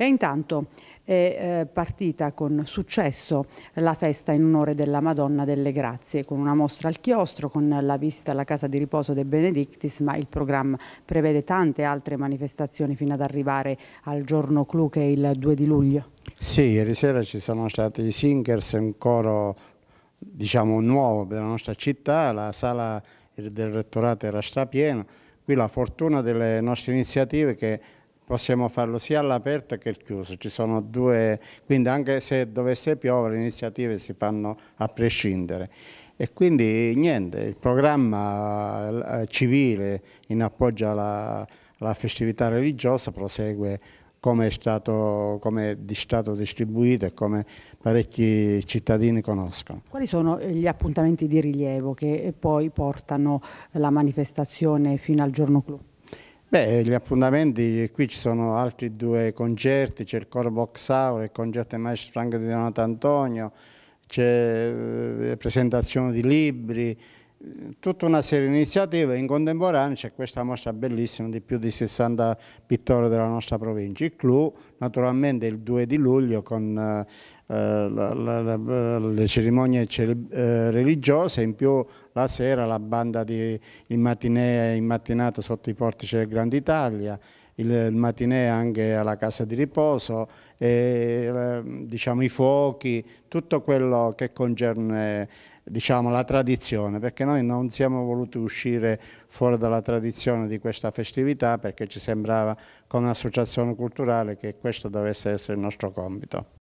E intanto è eh, partita con successo la festa in onore della Madonna delle Grazie, con una mostra al chiostro, con la visita alla casa di riposo dei Benedictis, ma il programma prevede tante altre manifestazioni fino ad arrivare al giorno clou che è il 2 di luglio. Sì, ieri sera ci sono stati i Singers, un coro diciamo, nuovo della nostra città, la sala del rettorato era strapiena, qui la fortuna delle nostre iniziative che possiamo farlo sia all'aperto che al chiuso, ci sono due, quindi anche se dovesse piovere le iniziative si fanno a prescindere. E quindi niente, il programma eh, civile in appoggio alla, alla festività religiosa prosegue come è stato, come è stato distribuito e come parecchi cittadini conoscono. Quali sono gli appuntamenti di rilievo che poi portano la manifestazione fino al giorno clou? Beh, gli appuntamenti, qui ci sono altri due concerti, c'è il coro Boxauro, il concerto di Maestro Franco di Donato Antonio, c'è eh, presentazione di libri, tutta una serie di iniziative in contemporanea c'è questa mostra bellissima di più di 60 pittori della nostra provincia il clou naturalmente il 2 di luglio con eh, la, la, la, le cerimonie eh, religiose in più la sera la banda di in, mattinea, in mattinata sotto i portici del Grand Italia il, il matinè anche alla casa di riposo, e, eh, diciamo, i fuochi, tutto quello che concerne diciamo, la tradizione, perché noi non siamo voluti uscire fuori dalla tradizione di questa festività perché ci sembrava come associazione culturale che questo dovesse essere il nostro compito.